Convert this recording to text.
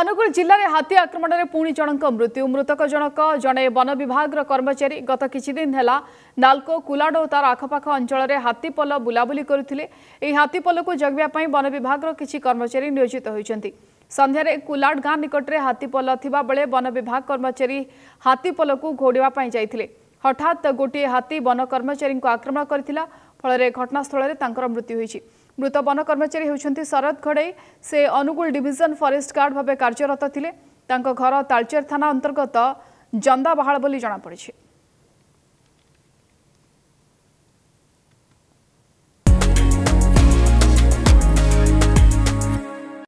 ଅନୁଗୁଳ ଜିଲ୍ଲାରେ ହାତୀ ଆକ୍ରମଣରେ ପୁଣି ଜଣଙ୍କ ମୃତ୍ୟୁ ମୃତକ ଜଣକ ଜଣେ ବନ ବିଭାଗର କର୍ମଚାରୀ ଗତ କିଛିଦିନ ହେଲା ନାଲକୋ କୁଲାଡ଼ ଓ ତାର ଆଖପାଖ ଅଞ୍ଚଳରେ ହାତୀପଲ ବୁଲାବୁଲି କରୁଥିଲେ ଏହି ହାତୀପଲକୁ ଜଗିବା ପାଇଁ ବନ ବିଭାଗର କିଛି କର୍ମଚାରୀ ନିୟୋଜିତ ହୋଇଛନ୍ତି ସନ୍ଧ୍ୟାରେ କୁଲାଡ଼ ଗାଁ ନିକଟରେ ହାତୀପଲ ଥିବାବେଳେ ବନ ବିଭାଗ କର୍ମଚାରୀ ହାତୀପଲକୁ ଘୋଡ଼ିବା ପାଇଁ ଯାଇଥିଲେ ହଠାତ୍ ଗୋଟିଏ ହାତୀ ବନ କର୍ମଚାରୀଙ୍କୁ ଆକ୍ରମଣ କରିଥିଲା ଫଳରେ ଘଟଣାସ୍ଥଳରେ ତାଙ୍କର ମୃତ୍ୟୁ ହୋଇଛି মৃত বন কর্মচারী হচ্ছেন শরদ ঘড়াই সে অনুগুল ডিভিজন ফরেস্ট গার্ড ভাবে কার্যরত লে তাঁর ঘর তালচের থানা অন্তর্গত জন্দাবাহাল বলে জনাপড়ছে